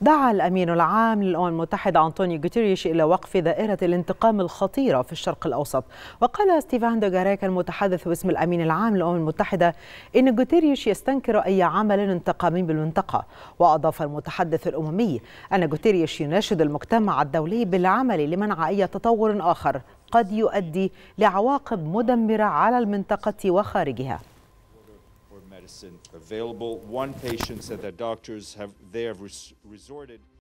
دعا الأمين العام للأمم المتحدة أنطونيو غوتيريش إلى وقف دائرة الانتقام الخطيرة في الشرق الأوسط وقال ستيفان دوغاريك المتحدث باسم الأمين العام للأمم المتحدة إن غوتيريش يستنكر أي عمل انتقامي بالمنطقة وأضاف المتحدث الأممي أن غوتيريش يناشد المجتمع الدولي بالعمل لمنع أي تطور آخر قد يؤدي لعواقب مدمرة على المنطقة وخارجها medicine available. One patient said that doctors have, they have res resorted